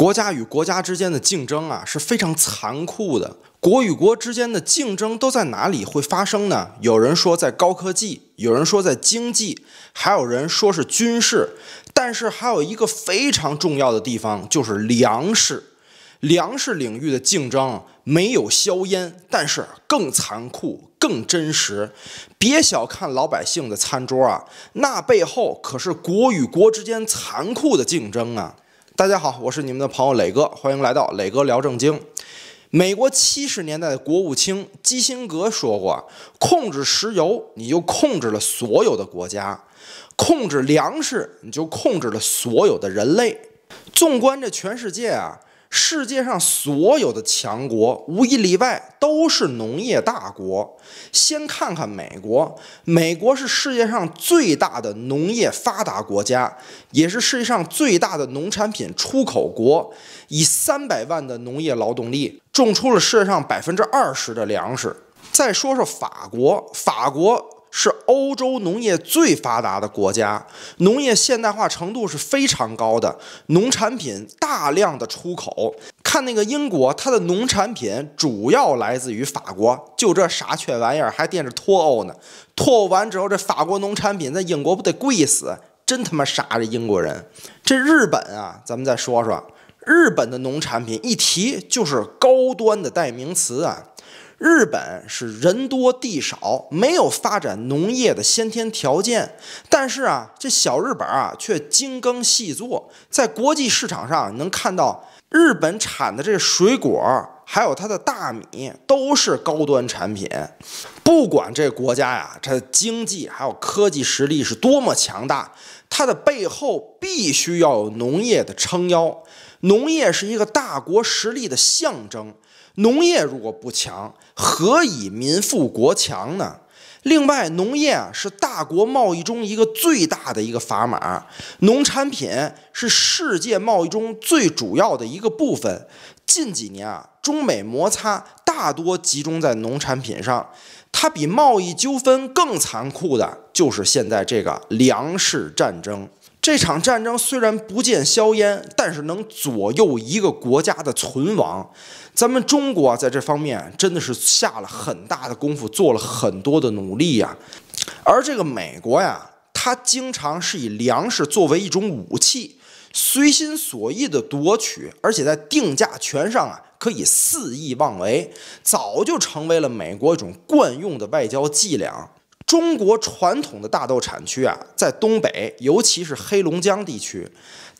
国家与国家之间的竞争啊，是非常残酷的。国与国之间的竞争都在哪里会发生呢？有人说在高科技，有人说在经济，还有人说是军事。但是还有一个非常重要的地方，就是粮食。粮食领域的竞争没有硝烟，但是更残酷、更真实。别小看老百姓的餐桌啊，那背后可是国与国之间残酷的竞争啊。大家好，我是你们的朋友磊哥，欢迎来到磊哥聊正经。美国七十年代的国务卿基辛格说过：“控制石油，你就控制了所有的国家；控制粮食，你就控制了所有的人类。”纵观这全世界啊。世界上所有的强国无一例外都是农业大国。先看看美国，美国是世界上最大的农业发达国家，也是世界上最大的农产品出口国。以三百万的农业劳动力，种出了世界上百分之二十的粮食。再说说法国，法国。是欧洲农业最发达的国家，农业现代化程度是非常高的，农产品大量的出口。看那个英国，它的农产品主要来自于法国，就这傻缺玩意儿还惦着脱欧呢。脱欧完之后，这法国农产品在英国不得贵死？真他妈傻这英国人！这日本啊，咱们再说说日本的农产品，一提就是高端的代名词啊。日本是人多地少，没有发展农业的先天条件，但是啊，这小日本啊却精耕细作，在国际市场上能看到日本产的这水果，还有它的大米都是高端产品。不管这国家呀，它的经济还有科技实力是多么强大。它的背后必须要有农业的撑腰，农业是一个大国实力的象征，农业如果不强，何以民富国强呢？另外，农业啊是大国贸易中一个最大的一个砝码，农产品是世界贸易中最主要的一个部分。近几年啊，中美摩擦大多集中在农产品上。它比贸易纠纷更残酷的，就是现在这个粮食战争。这场战争虽然不见硝烟，但是能左右一个国家的存亡。咱们中国在这方面真的是下了很大的功夫，做了很多的努力呀。而这个美国呀，它经常是以粮食作为一种武器。随心所欲的夺取，而且在定价权上啊，可以肆意妄为，早就成为了美国一种惯用的外交伎俩。中国传统的大豆产区啊，在东北，尤其是黑龙江地区，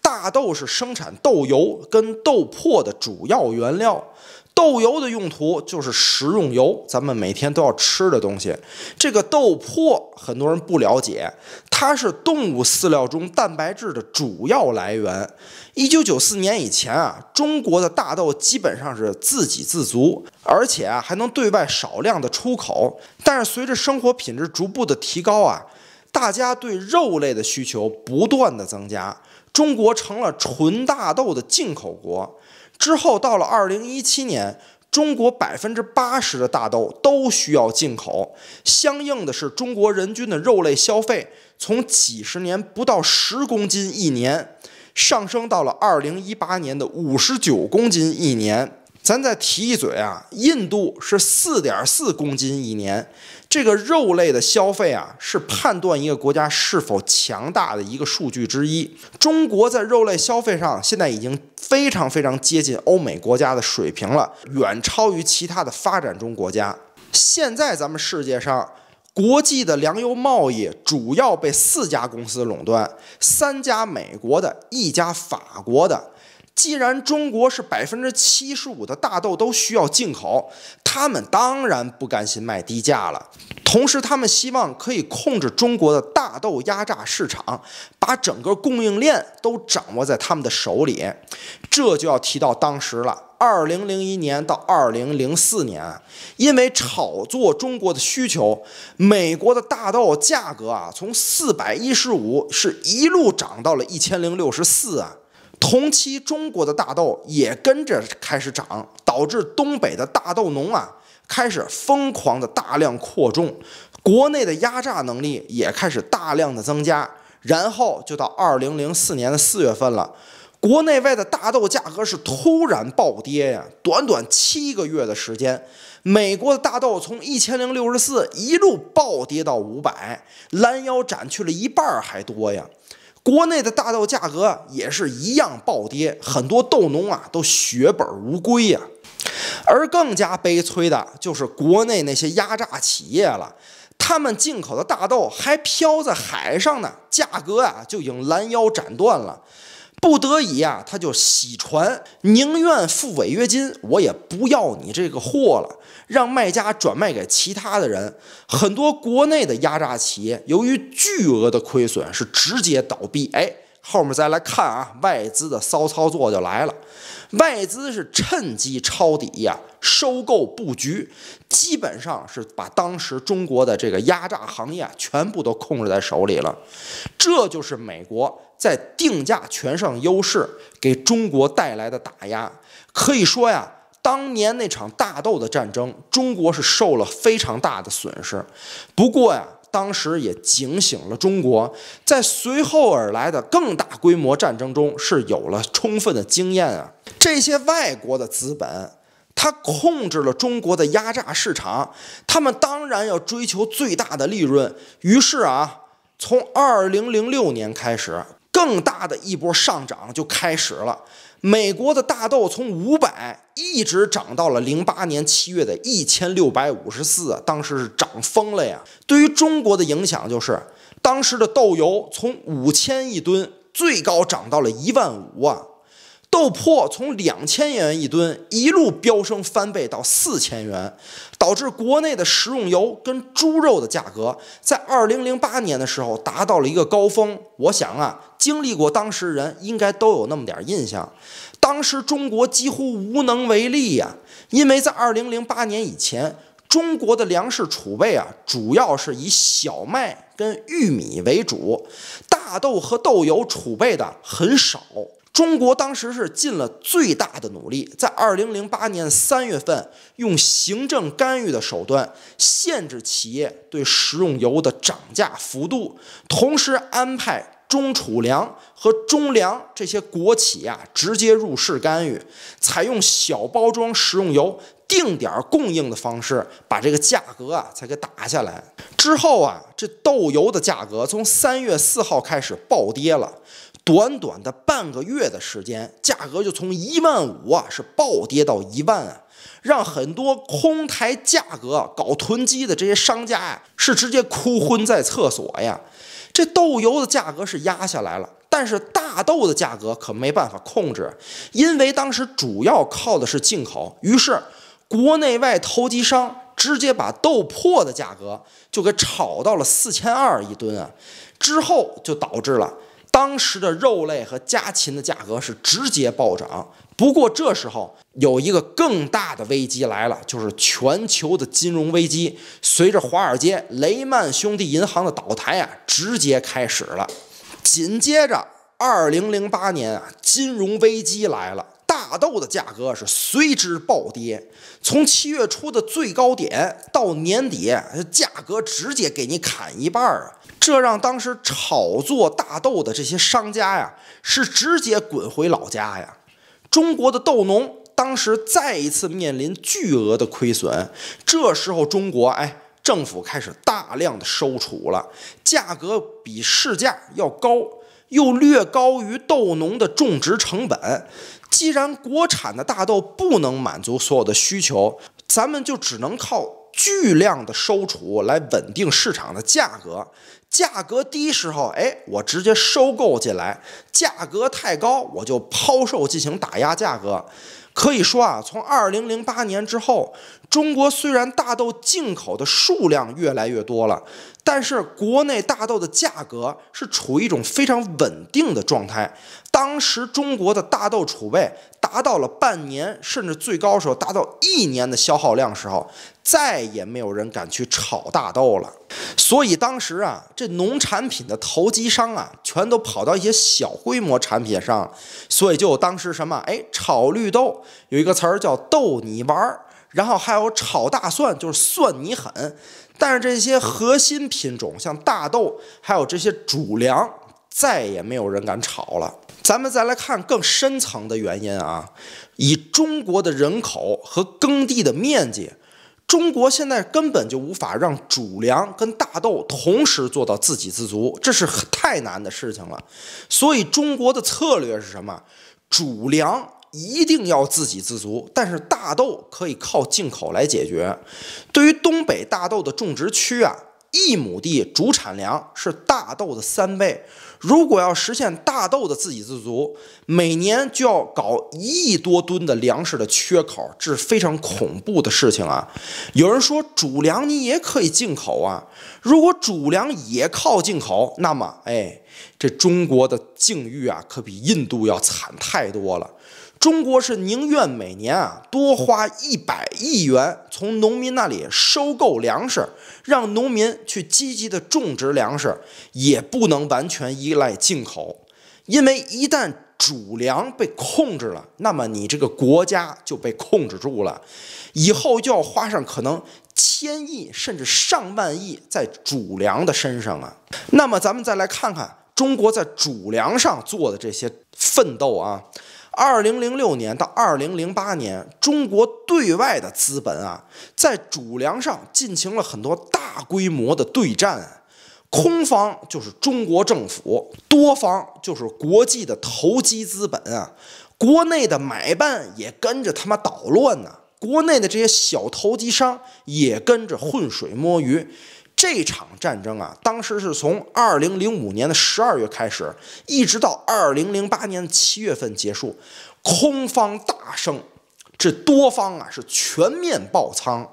大豆是生产豆油跟豆粕的主要原料。豆油的用途就是食用油，咱们每天都要吃的东西。这个豆粕，很多人不了解，它是动物饲料中蛋白质的主要来源。一九九四年以前啊，中国的大豆基本上是自给自足，而且啊还能对外少量的出口。但是随着生活品质逐步的提高啊，大家对肉类的需求不断的增加，中国成了纯大豆的进口国。之后到了二零一七年，中国百分之八十的大豆都需要进口。相应的是，中国人均的肉类消费从几十年不到十公斤一年，上升到了二零一八年的五十九公斤一年。咱再提一嘴啊，印度是四点四公斤一年。这个肉类的消费啊，是判断一个国家是否强大的一个数据之一。中国在肉类消费上现在已经非常非常接近欧美国家的水平了，远超于其他的发展中国家。现在咱们世界上，国际的粮油贸易主要被四家公司垄断，三家美国的，一家法国的。既然中国是百分之七十五的大豆都需要进口，他们当然不甘心卖低价了。同时，他们希望可以控制中国的大豆压榨市场，把整个供应链都掌握在他们的手里。这就要提到当时了：二零零一年到二零零四年，因为炒作中国的需求，美国的大豆价格啊，从四百一十五是一路涨到了一千零六十四啊。同期，中国的大豆也跟着开始涨，导致东北的大豆农啊开始疯狂的大量扩种，国内的压榨能力也开始大量的增加。然后就到二零零四年的四月份了，国内外的大豆价格是突然暴跌呀！短短七个月的时间，美国的大豆从一千零六十四一路暴跌到五百，拦腰斩去了一半儿还多呀！国内的大豆价格也是一样暴跌，很多豆农啊都血本无归呀。而更加悲催的就是国内那些压榨企业了，他们进口的大豆还飘在海上呢，价格啊就已经拦腰斩断了。不得已呀，他就洗船，宁愿付违约金，我也不要你这个货了，让卖家转卖给其他的人。很多国内的压榨企业由于巨额的亏损是直接倒闭。哎，后面再来看啊，外资的骚操作就来了，外资是趁机抄底呀，收购布局，基本上是把当时中国的这个压榨行业全部都控制在手里了。这就是美国。在定价权上优势给中国带来的打压，可以说呀，当年那场大豆的战争，中国是受了非常大的损失。不过呀，当时也警醒了中国，在随后而来的更大规模战争中是有了充分的经验啊。这些外国的资本，他控制了中国的压榨市场，他们当然要追求最大的利润。于是啊，从二零零六年开始。更大的一波上涨就开始了。美国的大豆从五百一直涨到了零八年七月的一千六百五十四，当时是涨疯了呀！对于中国的影响就是，当时的豆油从五千一吨最高涨到了一万五啊。豆粕从两千元一吨一路飙升翻倍到四千元，导致国内的食用油跟猪肉的价格在二零零八年的时候达到了一个高峰。我想啊，经历过当时人应该都有那么点印象，当时中国几乎无能为力呀，因为在二零零八年以前。中国的粮食储备啊，主要是以小麦跟玉米为主，大豆和豆油储备的很少。中国当时是尽了最大的努力，在二零零八年三月份，用行政干预的手段限制企业对食用油的涨价幅度，同时安排中储粮和中粮这些国企啊直接入市干预，采用小包装食用油。定点供应的方式，把这个价格啊才给打下来。之后啊，这豆油的价格从三月四号开始暴跌了，短短的半个月的时间，价格就从一万五啊是暴跌到一万啊，让很多空抬价格、搞囤积的这些商家呀，是直接哭昏在厕所呀。这豆油的价格是压下来了，但是大豆的价格可没办法控制，因为当时主要靠的是进口，于是。国内外投机商直接把豆粕的价格就给炒到了四千二一吨啊，之后就导致了当时的肉类和家禽的价格是直接暴涨。不过这时候有一个更大的危机来了，就是全球的金融危机，随着华尔街雷曼兄弟银行的倒台啊，直接开始了。紧接着，二零零八年啊，金融危机来了。大豆的价格是随之暴跌，从七月初的最高点到年底，价格直接给你砍一半儿啊！这让当时炒作大豆的这些商家呀，是直接滚回老家呀。中国的豆农当时再一次面临巨额的亏损。这时候，中国哎，政府开始大量的收储了，价格比市价要高。又略高于豆农的种植成本。既然国产的大豆不能满足所有的需求，咱们就只能靠巨量的收储来稳定市场的价格。价格低时候，哎，我直接收购进来；价格太高，我就抛售进行打压价格。可以说啊，从二零零八年之后。中国虽然大豆进口的数量越来越多了，但是国内大豆的价格是处于一种非常稳定的状态。当时中国的大豆储备达到了半年，甚至最高时候达到一年的消耗量时候，再也没有人敢去炒大豆了。所以当时啊，这农产品的投机商啊，全都跑到一些小规模产品上。所以就当时什么，哎，炒绿豆有一个词儿叫“逗你玩儿”。然后还有炒大蒜，就是蒜你狠。但是这些核心品种，像大豆，还有这些主粮，再也没有人敢炒了。咱们再来看更深层的原因啊。以中国的人口和耕地的面积，中国现在根本就无法让主粮跟大豆同时做到自给自足，这是太难的事情了。所以中国的策略是什么？主粮。一定要自给自足，但是大豆可以靠进口来解决。对于东北大豆的种植区啊，一亩地主产粮是大豆的三倍。如果要实现大豆的自给自足，每年就要搞一亿多吨的粮食的缺口，这是非常恐怖的事情啊！有人说主粮你也可以进口啊，如果主粮也靠进口，那么哎，这中国的境遇啊，可比印度要惨太多了。中国是宁愿每年啊多花一百亿元从农民那里收购粮食，让农民去积极的种植粮食，也不能完全依赖进口。因为一旦主粮被控制了，那么你这个国家就被控制住了，以后就要花上可能千亿甚至上万亿在主粮的身上啊。那么咱们再来看看中国在主粮上做的这些奋斗啊。二零零六年到二零零八年，中国对外的资本啊，在主粮上进行了很多大规模的对战，空方就是中国政府，多方就是国际的投机资本啊，国内的买办也跟着他妈捣乱呢，国内的这些小投机商也跟着浑水摸鱼。这场战争啊，当时是从二零零五年的十二月开始，一直到二零零八年七月份结束，空方大胜，这多方啊是全面爆仓。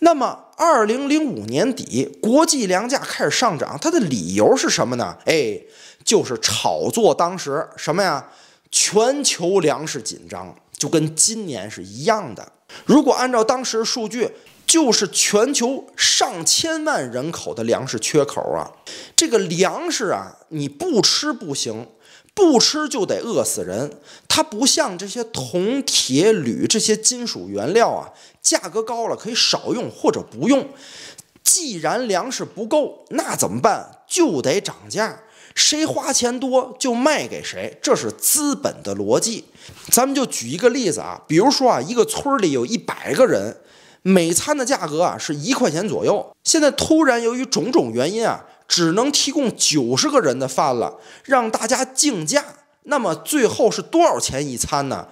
那么二零零五年底，国际粮价开始上涨，它的理由是什么呢？哎，就是炒作。当时什么呀？全球粮食紧张，就跟今年是一样的。如果按照当时数据。就是全球上千万人口的粮食缺口啊，这个粮食啊，你不吃不行，不吃就得饿死人。它不像这些铜、铁、铝这些金属原料啊，价格高了可以少用或者不用。既然粮食不够，那怎么办？就得涨价，谁花钱多就卖给谁，这是资本的逻辑。咱们就举一个例子啊，比如说啊，一个村里有一百个人。每餐的价格啊是一块钱左右，现在突然由于种种原因啊，只能提供九十个人的饭了，让大家竞价，那么最后是多少钱一餐呢？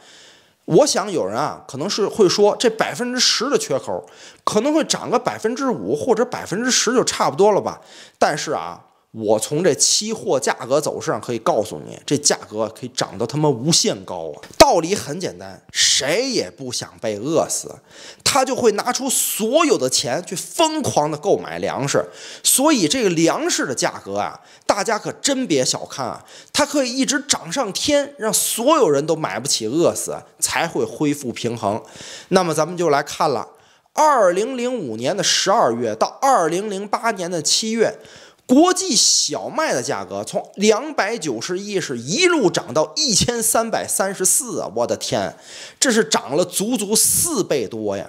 我想有人啊可能是会说，这百分之十的缺口可能会涨个百分之五或者百分之十就差不多了吧，但是啊。我从这期货价格走势上可以告诉你，这价格可以涨到他妈无限高啊！道理很简单，谁也不想被饿死，他就会拿出所有的钱去疯狂的购买粮食，所以这个粮食的价格啊，大家可真别小看啊，它可以一直涨上天，让所有人都买不起，饿死才会恢复平衡。那么咱们就来看了，二零零五年的十二月到二零零八年的七月。国际小麦的价格从两百九十一，是一路涨到一千三百三十四啊！我的天，这是涨了足足四倍多呀！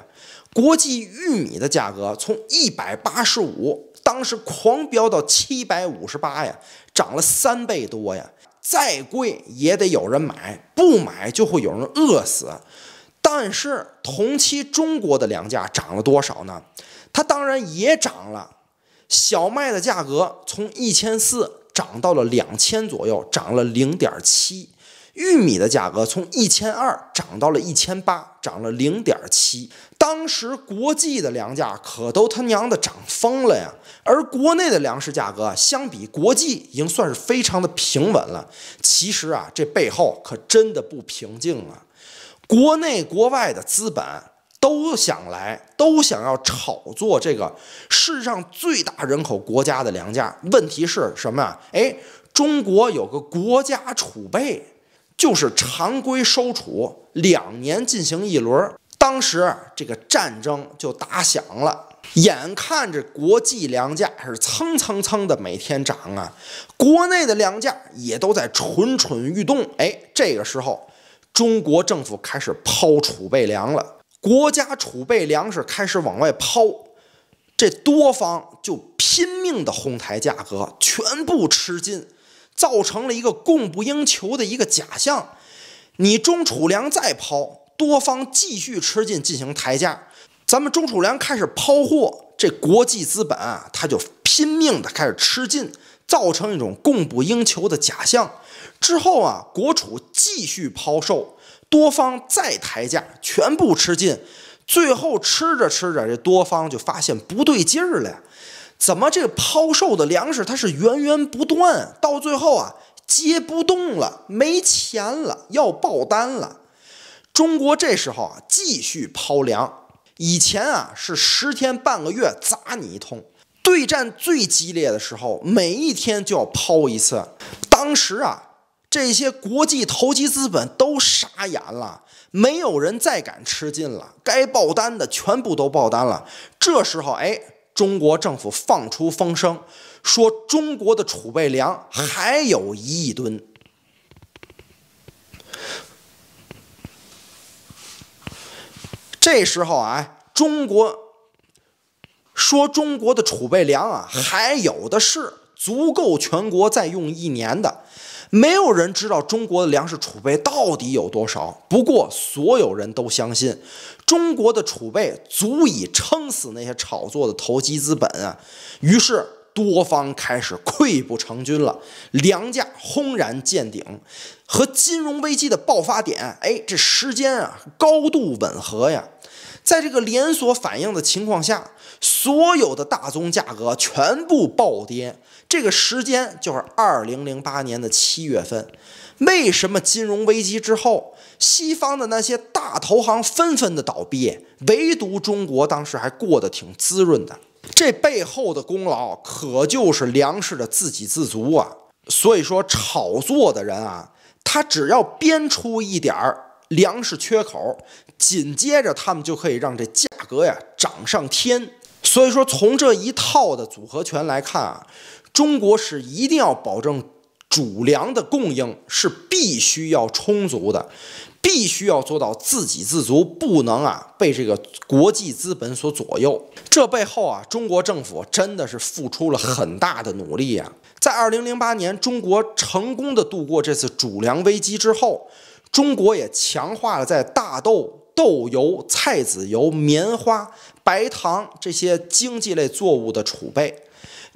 国际玉米的价格从一百八十五，当时狂飙到七百五十八呀，涨了三倍多呀！再贵也得有人买，不买就会有人饿死。但是同期中国的粮价涨了多少呢？它当然也涨了。小麦的价格从一千四涨到了两千左右，涨了零点七；玉米的价格从一千二涨到了一千八，涨了零点七。当时国际的粮价可都他娘的涨疯了呀，而国内的粮食价格相比国际已经算是非常的平稳了。其实啊，这背后可真的不平静啊，国内国外的资本。都想来，都想要炒作这个世上最大人口国家的粮价。问题是什么啊？哎，中国有个国家储备，就是常规收储，两年进行一轮。当时这个战争就打响了，眼看着国际粮价是蹭蹭蹭的每天涨啊，国内的粮价也都在蠢蠢欲动。哎，这个时候，中国政府开始抛储备粮了。国家储备粮食开始往外抛，这多方就拼命的哄抬价格，全部吃进，造成了一个供不应求的一个假象。你中储粮再抛，多方继续吃进进行抬价，咱们中储粮开始抛货，这国际资本啊，他就拼命的开始吃进，造成一种供不应求的假象。之后啊，国储继续抛售。多方再抬价，全部吃进，最后吃着吃着，这多方就发现不对劲儿了，怎么这抛售的粮食它是源源不断，到最后啊接不动了，没钱了，要爆单了。中国这时候啊继续抛粮，以前啊是十天半个月砸你一通，对战最激烈的时候，每一天就要抛一次，当时啊。这些国际投机资本都傻眼了，没有人再敢吃进了。该爆单的全部都爆单了。这时候，哎，中国政府放出风声，说中国的储备粮还有一亿吨。这时候啊，中国说中国的储备粮啊，还有的是，足够全国再用一年的。没有人知道中国的粮食储备到底有多少，不过所有人都相信中国的储备足以撑死那些炒作的投机资本啊！于是多方开始溃不成军了，粮价轰然见顶，和金融危机的爆发点，哎，这时间啊高度吻合呀！在这个连锁反应的情况下，所有的大宗价格全部暴跌。这个时间就是二零零八年的七月份，为什么金融危机之后西方的那些大投行纷纷的倒闭，唯独中国当时还过得挺滋润的？这背后的功劳可就是粮食的自给自足啊！所以说，炒作的人啊，他只要编出一点儿粮食缺口，紧接着他们就可以让这价格呀涨上天。所以说，从这一套的组合拳来看啊。中国是一定要保证主粮的供应，是必须要充足的，必须要做到自给自足，不能啊被这个国际资本所左右。这背后啊，中国政府真的是付出了很大的努力呀。在二零零八年，中国成功的度过这次主粮危机之后，中国也强化了在大豆、豆油、菜籽油、棉花、白糖这些经济类作物的储备。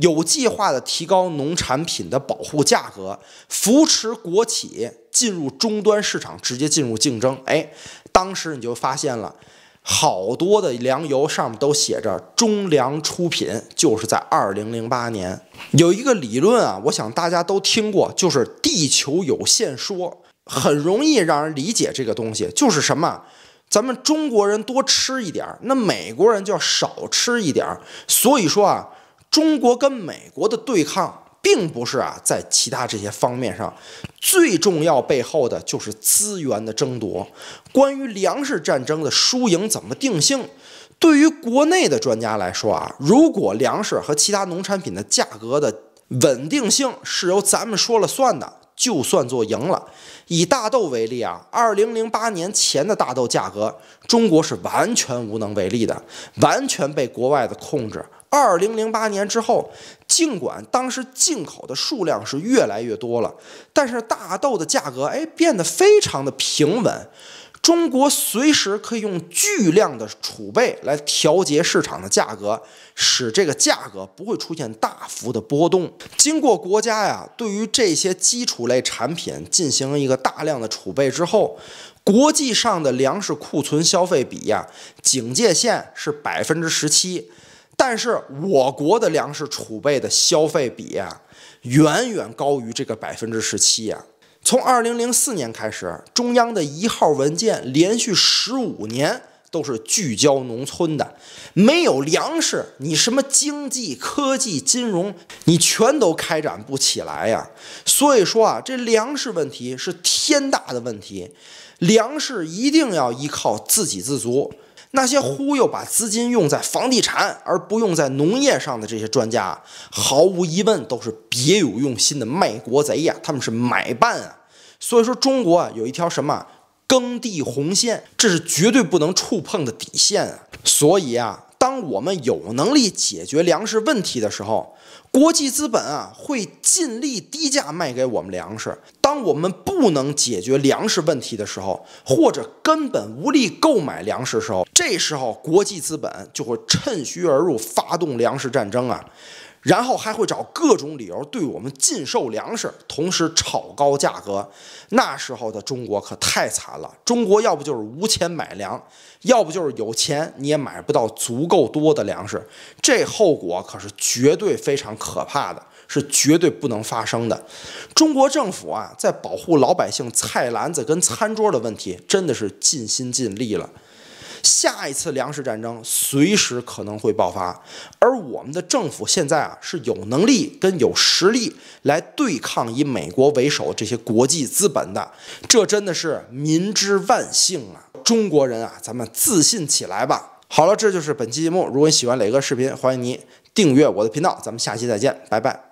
有计划地提高农产品的保护价格，扶持国企进入终端市场，直接进入竞争。哎，当时你就发现了好多的粮油上面都写着“中粮出品”。就是在二零零八年有一个理论啊，我想大家都听过，就是地球有限说，很容易让人理解这个东西，就是什么，咱们中国人多吃一点，那美国人就要少吃一点。所以说啊。中国跟美国的对抗，并不是啊，在其他这些方面上，最重要背后的就是资源的争夺。关于粮食战争的输赢怎么定性，对于国内的专家来说啊，如果粮食和其他农产品的价格的稳定性是由咱们说了算的，就算做赢了。以大豆为例啊，二零零八年前的大豆价格，中国是完全无能为力的，完全被国外的控制。二零零八年之后，尽管当时进口的数量是越来越多了，但是大豆的价格哎变得非常的平稳。中国随时可以用巨量的储备来调节市场的价格，使这个价格不会出现大幅的波动。经过国家呀对于这些基础类产品进行一个大量的储备之后，国际上的粮食库存消费比呀警戒线是百分之十七。但是我国的粮食储备的消费比，啊，远远高于这个百分之十七呀。从二零零四年开始，中央的一号文件连续十五年都是聚焦农村的。没有粮食，你什么经济、科技、金融，你全都开展不起来呀。所以说啊，这粮食问题是天大的问题，粮食一定要依靠自给自足。那些忽悠把资金用在房地产而不用在农业上的这些专家，毫无疑问都是别有用心的卖国贼呀！他们是买办啊！所以说，中国啊有一条什么耕地红线，这是绝对不能触碰的底线啊！所以啊，当我们有能力解决粮食问题的时候，国际资本啊，会尽力低价卖给我们粮食。当我们不能解决粮食问题的时候，或者根本无力购买粮食时候，这时候国际资本就会趁虚而入，发动粮食战争啊。然后还会找各种理由对我们禁售粮食，同时炒高价格。那时候的中国可太惨了，中国要不就是无钱买粮，要不就是有钱你也买不到足够多的粮食。这后果可是绝对非常可怕的，是绝对不能发生的。中国政府啊，在保护老百姓菜篮子跟餐桌的问题，真的是尽心尽力了。下一次粮食战争随时可能会爆发，而我们的政府现在啊是有能力跟有实力来对抗以美国为首这些国际资本的，这真的是民之万幸啊！中国人啊，咱们自信起来吧！好了，这就是本期节目。如果你喜欢磊哥视频，欢迎你订阅我的频道。咱们下期再见，拜拜。